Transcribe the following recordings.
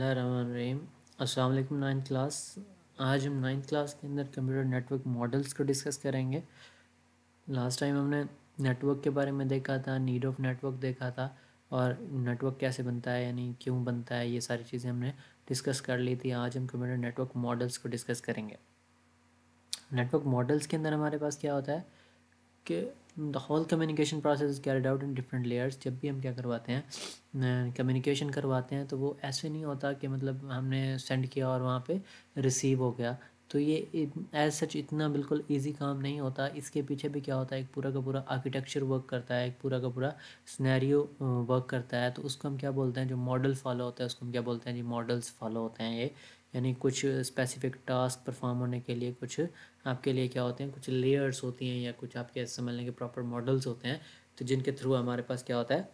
बसमीम अल्लाम ninth class आज हम नाइन्थ क्लास के अंदर कंप्यूटर नेटवर्क मॉडल्स को डिस्कस करेंगे लास्ट टाइम हमने नेटवर्क के बारे में देखा था नीड ऑफ नेटवर्क देखा था और नेटवर्क कैसे बनता है यानी क्यों बनता है ये सारी चीज़ें हमने डिस्कस कर ली थी आज हम कंप्यूटर नेटवर्क मॉडल्स को डिस्कस करेंगे नेटवर्क मॉडल्स के अंदर हमारे पास क्या होता है कि the whole communication process carried out in different layers जब भी हम क्या करवाते हैं कम्युनिकेशन करवाते हैं तो वो ऐसे नहीं होता कि मतलब हमने सेंड किया और वहाँ पे रिसीव हो गया तो ये एज सच इतना बिल्कुल इजी काम नहीं होता इसके पीछे भी क्या होता है एक पूरा का पूरा आर्किटेक्चर वर्क करता है एक पूरा का पूरा स्नैरियो वर्क करता है तो उसको हम क्या बोलते हैं जो मॉडल फॉलो होता है उसको हम क्या बोलते हैं जी मॉडल्स फॉलो होते हैं ये यानी कुछ स्पेसिफिक टास्क परफॉर्म होने के लिए कुछ आपके लिए क्या होते हैं कुछ लेयर्स होती हैं या कुछ आपके ऐसे समझने के प्रॉपर मॉडल्स होते हैं तो जिनके थ्रू हमारे पास क्या होता है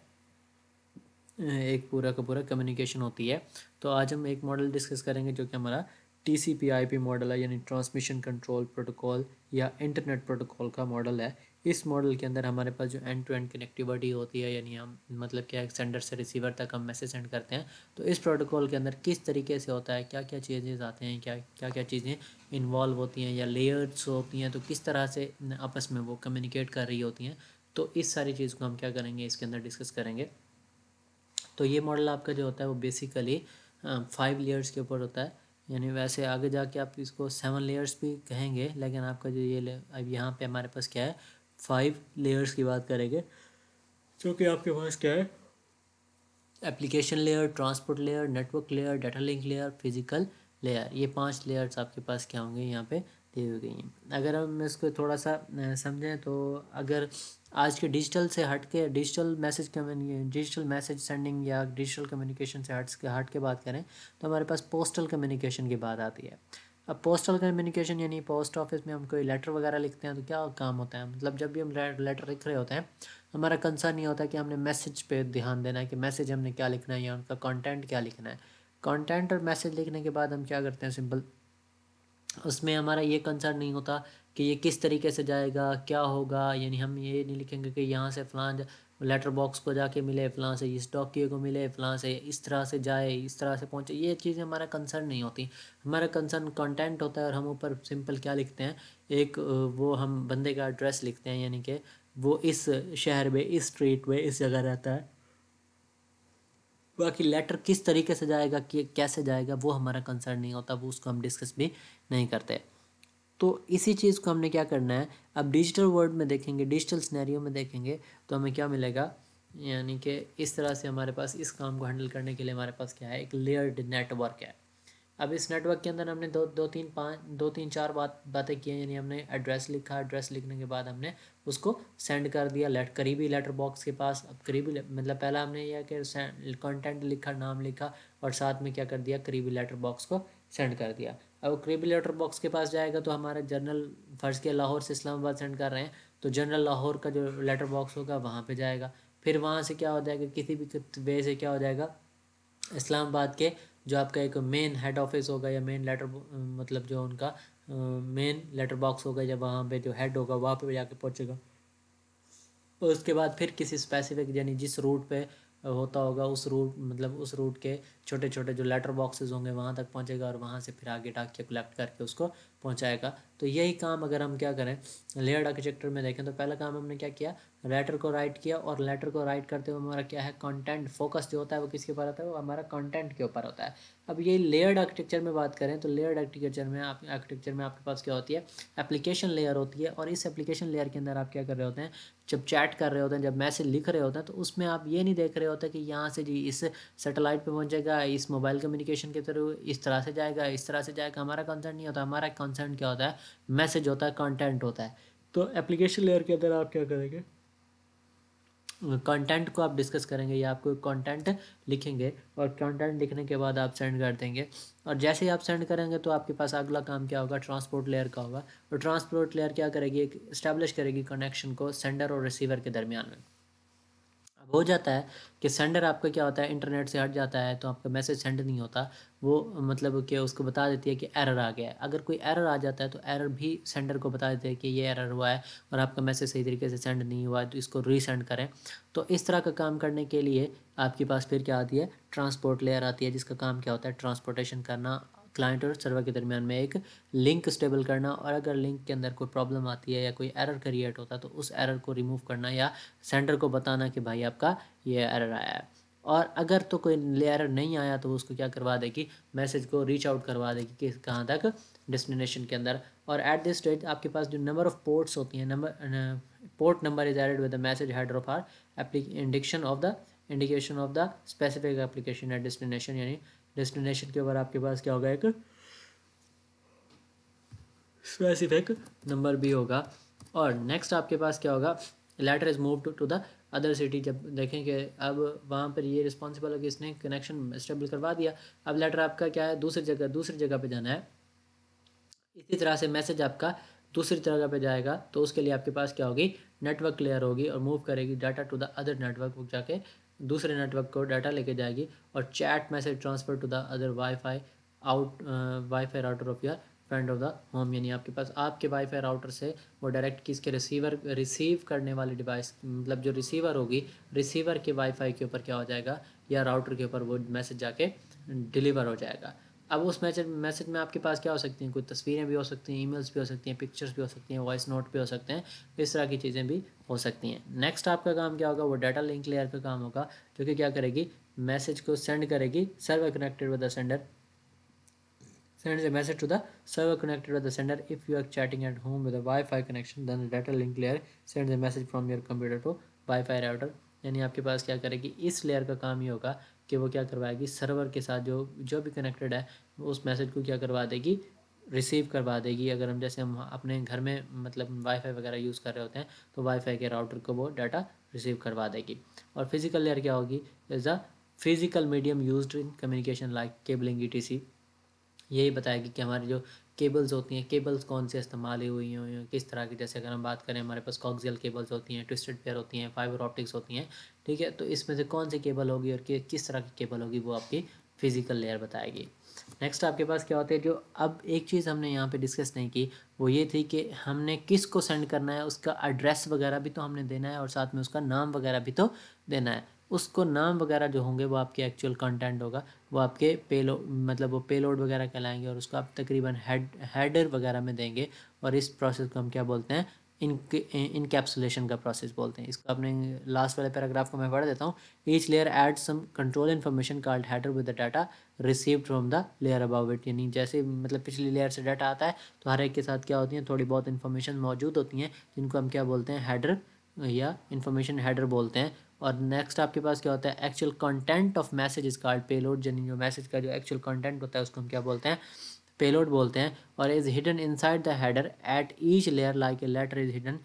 एक पूरा का पूरा कम्युनिकेशन होती है तो आज हम एक मॉडल डिस्कस करेंगे जो कि हमारा T C P I P model है यानी ट्रांसमिशन कंट्रोल प्रोटोकॉल या इंटरनेट प्रोटोकॉल का मॉडल है इस मॉडल के अंदर हमारे पास जो एंड टू एंड कनेक्टिविटी होती है यानी हम मतलब क्या सेंडर से रिसीवर तक हम मैसेज सेंड करते हैं तो इस प्रोटोकॉल के अंदर किस तरीके से होता है क्या क्या चेंजेस आते हैं क्या क्या क्या चीज़ें इन्वॉल्व होती हैं या लेयर्स होती हैं तो किस तरह से आपस में वो कम्युनिकेट कर रही होती हैं तो इस सारी चीज़ को हम क्या करेंगे इसके अंदर डिस्कस करेंगे तो ये मॉडल आपका जो होता है वो बेसिकली फाइव लेयर्स के ऊपर होता है यानी वैसे आगे जाके आप इसको सेवन लेयर्स भी कहेंगे लेकिन आपका जो ये अब यहाँ पे हमारे पास क्या है फाइव लेयर्स की बात करेंगे जो कि आपके पास क्या है application layer transport layer network layer data link layer physical layer ये पांच लेयर्स आपके पास क्या होंगे यहाँ पे दी हुई गई हैं अगर हम इसको थोड़ा सा समझें तो अगर आज के डिजिटल से हट के digital message digital message sending या डिजिटल कम्युनिकेशन से हट के हट के बात करें तो हमारे पास पोस्टल कम्युनिकेशन की बात आती है अब पोस्टल कम्युनिकेशन यानी पोस्ट ऑफिस में हम कोई लेटर वगैरह लिखते हैं तो क्या काम होता है मतलब जब भी हम लेटर लिख रहे होते हैं हमारा कंसर्न ये होता है कि हमने मैसेज पे ध्यान देना है कि मैसेज हमने क्या लिखना है या उनका कंटेंट क्या लिखना है कंटेंट और मैसेज लिखने के बाद हम क्या करते हैं सिंपल उसमें हमारा ये कंसर्न नहीं होता कि ये किस तरीके से जाएगा क्या होगा यानी हम ये नहीं लिखेंगे कि यहाँ से फलां लेटर बॉक्स को जाके मिले फलां से इस डॉक्यू को मिले फलां से इस तरह से जाए इस तरह से पहुँचे ये चीज़ें हमारा कंसर्न नहीं होती हमारा कंसर्न कंटेंट होता है और हम ऊपर सिंपल क्या लिखते हैं एक वो हम बंदे का एड्रेस लिखते हैं यानी कि वो इस शहर में इस स्ट्रीट में इस जगह रहता है बाकी लेटर किस तरीके से जाएगा कि कैसे जाएगा वो हमारा कंसर्न नहीं होता वो उसको हम डिस्कस भी नहीं करते तो इसी चीज़ को हमने क्या करना है अब डिजिटल वर्ल्ड में देखेंगे डिजिटल सिनेरियो में देखेंगे तो हमें क्या मिलेगा यानी कि इस तरह से हमारे पास इस काम को हैंडल करने के लिए हमारे पास क्या है एक लेयर्ड नेटवर्क है अब इस नेटवर्क के अंदर हमने दो दो तीन पाँच दो तीन चार बात बातें की हैं यानी हमने एड्रेस लिखा एड्रेस लिखने के बाद हमने उसको सेंड कर दिया लेट करीबी लेटर बॉक्स के पास अब करीबी मतलब पहला हमने यह कि कंटेंट लिखा नाम लिखा और साथ में क्या कर दिया करीबी लेटर बॉक्स को सेंड कर दिया अब करीबी लेटर बॉक्स के पास जाएगा तो हमारा जनरल फ़र्ज़ के लाहौर से इस्लामाबाद सेंड कर रहे हैं तो जनरल लाहौर का जो लेटर बॉक्स होगा वहाँ पर जाएगा फिर वहाँ से क्या हो जाएगा किसी भी वे से क्या हो जाएगा इस्लामाबाद के जो आपका एक मेन हेड ऑफिस होगा या मेन लेटर मतलब जो उनका मेन लेटर बॉक्स होगा या वहाँ पे जो हेड होगा वहाँ पे जाके पहुँचेगा उसके बाद फिर किसी स्पेसिफिक यानी जिस रूट पे होता होगा उस रूट मतलब उस रूट के छोटे छोटे जो लेटर बॉक्सेस होंगे वहाँ तक पहुँचेगा और वहाँ से फिर आगे डाक के कलेक्ट करके उसको पहुंचाएगा तो यही काम अगर हम क्या करें लेयर्ड आर्किटेक्चर में देखें तो पहला काम हमने क्या किया लेटर को राइट किया और लेटर को राइट करते हुए हमारा क्या है कंटेंट फोकस जो होता है वो किसके ऊपर होता है वो हमारा कंटेंट के ऊपर होता है अब ये लेयर्ड आर्किटेक्चर में बात करें तो लेयर्ड आर्किटेक्चर में आप आर्किटेक्चर में आपके पास क्या होती है एप्लीकेशन लेयर होती है और इस एप्लीकेशन लेयर के अंदर आप क्या कर रहे होते हैं जब चैट कर रहे होते हैं जब मैसेज लिख रहे होते हैं तो उसमें आप ये नहीं देख रहे होते कि यहाँ से जी इस सेटेलाइट पर पहुँचेगा इस मोबाइल कम्युनिकेशन के थ्रू इस तरह से जाएगा इस तरह से जाएगा हमारा कंसर्न नहीं होता हमारा कॉन्सेंट क्या होता है मैसेज होता है कंटेंट होता है तो एप्लीकेशन लेयर के अंदर आप क्या करेंगे कंटेंट को आप डिस्कस करेंगे या आपको कंटेंट लिखेंगे और कंटेंट लिखने के बाद आप सेंड कर देंगे और जैसे ही आप सेंड करेंगे तो आपके पास अगला काम क्या होगा ट्रांसपोर्ट लेयर का होगा और ट्रांसपोर्ट लेयर क्या करेगी एक इस्टेब्लिश करेगी कनेक्शन को सेंडर और रिसीवर के दरमियान में हो जाता है कि सेंडर आपका क्या होता है इंटरनेट से हट जाता है तो आपका मैसेज सेंड नहीं होता वो मतलब कि उसको बता देती है कि एरर आ गया है अगर कोई एरर आ जाता है तो एरर भी सेंडर को बता देते हैं कि ये एरर हुआ है और आपका मैसेज सही तरीके से सेंड नहीं हुआ है तो इसको रीसेंड करें तो इस तरह का काम करने के लिए आपके पास फिर क्या आती है ट्रांसपोर्ट लेयर आती है जिसका काम क्या होता है ट्रांसपोर्टेशन करना क्लाइंट और सर्वर के दरमियान में एक लिंक स्टेबल करना और अगर लिंक के अंदर कोई प्रॉब्लम आती है या कोई एरर क्रिएट होता है तो उस एरर को रिमूव करना या सेंडर को बताना कि भाई आपका ये एरर आया है और अगर तो कोई एरर नहीं आया तो उसको क्या करवा देगी मैसेज को रीच आउट करवा देगी कि कहाँ तक डेस्टिनेशन के अंदर और एट दिस स्टेज आपके पास जो नंबर ऑफ़ पोर्ट्स होती हैं number port number is added with the message header of our application of the indication of the specific application at destination यानी डेस्टिनेशन के ऊपर आपके पास क्या होगा एक स्पेसिफिक नंबर भी होगा और नेक्स्ट आपके पास क्या होगा letter is move to the other city जब देखें कि अब वहाँ पर ये रिस्पॉन्सिबल है कि इसने कनेक्शन इस्टेबल करवा दिया अब लेटर आपका क्या है दूसरी जगह दूसरी जगह पे जाना है इसी तरह से मैसेज आपका दूसरी जगह पे जाएगा तो उसके लिए आपके पास क्या होगी नेटवर्क क्लियर होगी और मूव करेगी data to the other network जाके दूसरे नेटवर्क को डाटा लेके जाएगी और chat message transfer to the other wifi out wifi router of your friend of the home यानी आपके पास आपके वाईफाई राउटर से वो डायरेक्ट किसके रिसीवर रिसीव करने वाली डिवाइस मतलब जो रिसीवर होगी रिसीवर के वाईफाई के ऊपर क्या हो जाएगा या राउटर के ऊपर वो मैसेज जाके डिलीवर हो जाएगा अब उस मैसेज मैसेज में आपके पास क्या हो सकती हैं कुछ तस्वीरें भी हो सकती हैं ईमेल्स भी हो सकती हैं पिक्चर्स भी हो सकती हैं वॉइस नोट भी हो सकते हैं इस तरह की चीज़ें भी हो सकती हैं नेक्स्ट आपका काम क्या होगा वो डाटा लिंक लेयर का काम होगा जो कि क्या करेगी मैसेज को सेंड करेगी server connected with the sender send a message to the server connected with the sender if you are chatting at home with a Wi-Fi connection then the data link layer sends a message from your computer यानी आपके पास क्या करेगी इस layer का काम ही होगा कि वो क्या करवाएगी सर्वर के साथ जो जो भी कनेक्टेड है उस मैसेज को क्या करवा देगी रिसीव करवा देगी अगर हम जैसे हम अपने घर में मतलब वाईफाई वगैरह यूज़ कर रहे होते हैं तो वाईफाई के राउटर को वो डाटा रिसीव करवा देगी और फिज़िकल लेयर क्या होगी is a physical medium use in communication like cabling ई यही बताएगी कि हमारी जो केबल्स होती हैं केबल्स कौन से इस्तेमाल हुई हुई हैं किस तरह की जैसे अगर हम बात करें हमारे पास कॉक्जियल केबल्स होती हैं ट्विस्टेड पेयर होती हैं फाइबर ऑप्टिक्स होती हैं ठीक है तो इसमें से कौन सी केबल होगी और किस तरह की केबल होगी वो आपकी फिजिकल लेयर बताएगी नेक्स्ट आपके पास क्या होता है जो अब एक चीज़ हमने यहाँ पे डिस्कस नहीं की वो ये थी कि हमने किस को सेंड करना है उसका एड्रेस वगैरह भी तो हमने देना है और साथ में उसका नाम वगैरह भी तो देना है उसको नाम वगैरह जो होंगे वो आपके एक्चुअल कंटेंट होगा वो आपके पेलो मतलब वो पेलोड वगैरह कहलाएंगे और उसको आप तकरीबन हेड हेडर वगैरह में देंगे और इस प्रोसेस को हम क्या बोलते हैं इनकेप्सुलेशन का प्रोसेस बोलते हैं इसको अपने लास्ट वाले पैराग्राफ को मैं पढ़ देता हूँ each layer add some control information called header with the data received from the layer about it यानी जैसे मतलब पिछली लेयर से डाटा आता है तो हर एक के साथ क्या होती है थोड़ी बहुत इन्फॉर्मेशन मौजूद होती हैं जिनको हम क्या बोलते हैं हैडर या इन्फॉर्मेशन हैडर बोलते हैं और नेक्स्ट आपके पास क्या होता है actual content of message called payload यानी जो मैसेज का जो एक्चुअल कंटेंट होता है उसको हम क्या बोलते हैं पेलोड बोलते हैं और is hidden inside the header at each layer like a letter is hidden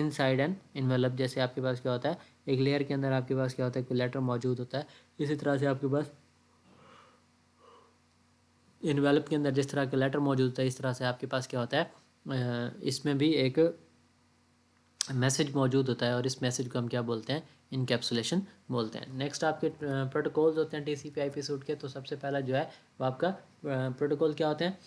inside and envelope जैसे आपके पास क्या होता है एक लेयर के अंदर आपके पास क्या होता है कोई लेटर मौजूद होता है इसी तरह से आपके पास इनवेलप के अंदर जिस तरह के लेटर मौजूद होता है इस तरह से आपके पास क्या होता है इसमें भी एक मैसेज मौजूद होता है और इस मैसेज को हम क्या बोलते हैं इनकेप्सुलेशन बोलते हैं नेक्स्ट आपके प्रोटोकॉल्स होते हैं टी सी पी सूट के तो सबसे पहला जो है वो आपका प्रोटोकॉल क्या होते हैं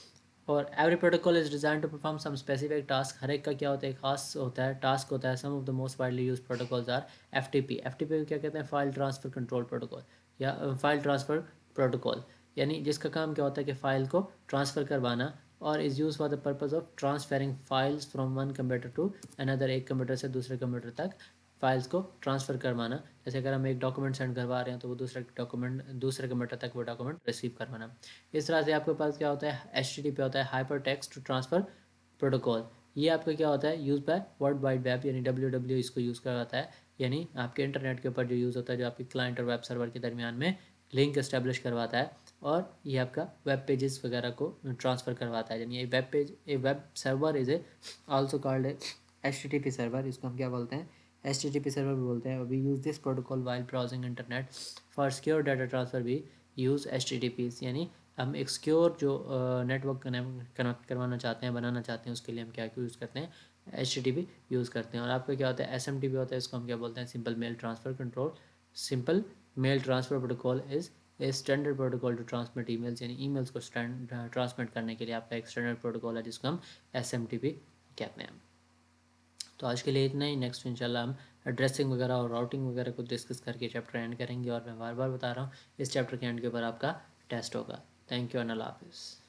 और every protocol is design to perform some specific task हर एक का क्या होता है खास होता है टास्क होता है some of the most widely use protocols are F T P F T P क्या कहते हैं फाइल ट्रांसफर कंट्रोल प्रोटोकॉल या फाइल ट्रांसफर प्रोटोकॉल यानी जिसका काम क्या होता है कि फ़ाइल को ट्रांसफ़र करवाना और is use for the purpose of transferring files from one computer to another एक कंप्यूटर से दूसरे कंप्यूटर तक फाइल्स को ट्रांसफ़र करवाना जैसे अगर हम एक डॉक्यूमेंट सेंड करवा रहे हैं तो वो दूसरा डॉक्यूमेंट दूसरे कंप्यूटर तक वो डॉक्यूमेंट रिसीव करवाना इस तरह से आपके पास क्या होता है एच टी होता है हाइपर टू ट्रांसफ़र प्रोटोकॉल ये आपका क्या होता है use by world wide web यानी डब्ल्यू डब्ल्यू e इसको यूज़ करवाता जाता है यानी आपके इंटरनेट के ऊपर जो यूज़ होता है जो आपके क्लाइंट और वेब सर्वर के दरमियान में लिंक इस्टेब्लिश करवाता है और ये आपका वेब पेजेस वगैरह को ट्रांसफ़र करवाता है यानी ये web page a web server is a also called H T server इसको हम क्या बोलते हैं H T T P server भी बोलते हैं we use this protocol while browsing internet for secure data transfer भी use H T T P यानी हम एक सिक्योर जो नेटवर्क कनेक्ट करवाना चाहते हैं बनाना चाहते हैं उसके लिए हम क्या यूज़ करते हैं एच टी टी यूज़ करते हैं और आपका क्या होता है एस एम टी पी होता है इसको हम क्या बोलते हैं simple mail transfer control simple mail transfer protocol is a standard protocol to transmit emails यानी ई मेल्स को ट्रांसमिट करने के लिए आपका एक स्टैंडर्ड प्रोटोकॉल है जिसको हम एस एम टी पी कहते हैं तो आज के लिए इतना ही नेक्स्ट इंशाल्लाह हम एड्रेसिंग वगैरह और राउटिंग वगैरह को डिस्कस करके चैप्टर एंड करेंगे और मैं बार बार बता रहा हूँ इस चैप्टर के एंड के ऊपर आपका टेस्ट होगा थैंक यू एंड हाफिज़